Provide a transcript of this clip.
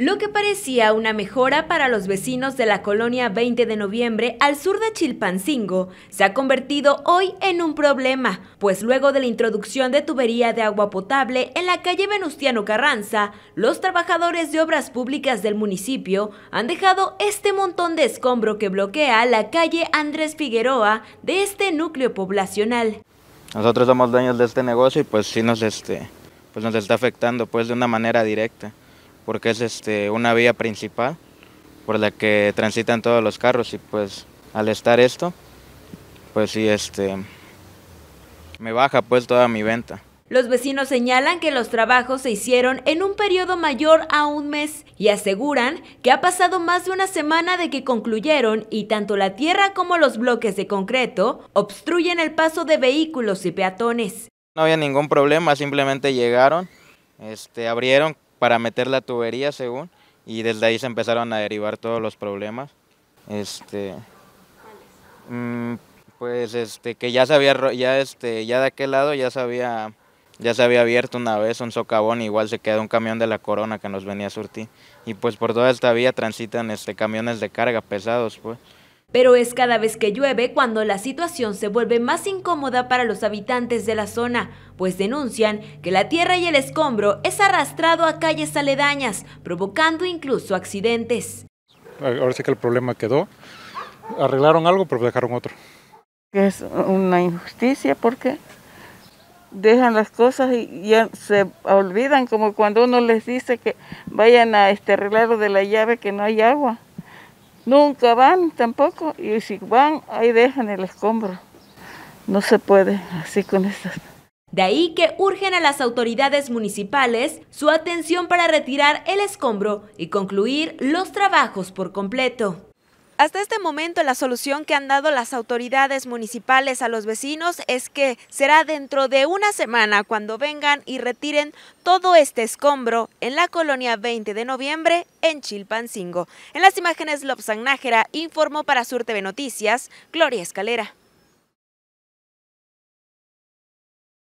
lo que parecía una mejora para los vecinos de la colonia 20 de noviembre al sur de Chilpancingo, se ha convertido hoy en un problema, pues luego de la introducción de tubería de agua potable en la calle Venustiano Carranza, los trabajadores de obras públicas del municipio han dejado este montón de escombro que bloquea la calle Andrés Figueroa de este núcleo poblacional. Nosotros somos dueños de este negocio y pues sí nos, este, pues nos está afectando pues de una manera directa porque es este, una vía principal por la que transitan todos los carros y pues al estar esto, pues sí, este, me baja pues toda mi venta. Los vecinos señalan que los trabajos se hicieron en un periodo mayor a un mes y aseguran que ha pasado más de una semana de que concluyeron y tanto la tierra como los bloques de concreto obstruyen el paso de vehículos y peatones. No había ningún problema, simplemente llegaron, este, abrieron para meter la tubería según, y desde ahí se empezaron a derivar todos los problemas. Este, mm, pues este, que ya se ya este, ya de aquel lado ya se había, ya se había abierto una vez un socavón, igual se quedó un camión de la corona que nos venía a surtir. Y pues por toda esta vía transitan este, camiones de carga pesados, pues pero es cada vez que llueve cuando la situación se vuelve más incómoda para los habitantes de la zona, pues denuncian que la tierra y el escombro es arrastrado a calles aledañas, provocando incluso accidentes. Ah, ahora sí que el problema quedó. Arreglaron algo, pero dejaron otro. Es una injusticia porque dejan las cosas y se olvidan, como cuando uno les dice que vayan a este arreglado de la llave que no hay agua. Nunca van tampoco y si van ahí dejan el escombro. No se puede así con estas. De ahí que urgen a las autoridades municipales su atención para retirar el escombro y concluir los trabajos por completo. Hasta este momento la solución que han dado las autoridades municipales a los vecinos es que será dentro de una semana cuando vengan y retiren todo este escombro en la colonia 20 de noviembre en Chilpancingo. En las imágenes Lobsang Nájera informó para Sur TV Noticias, Gloria Escalera.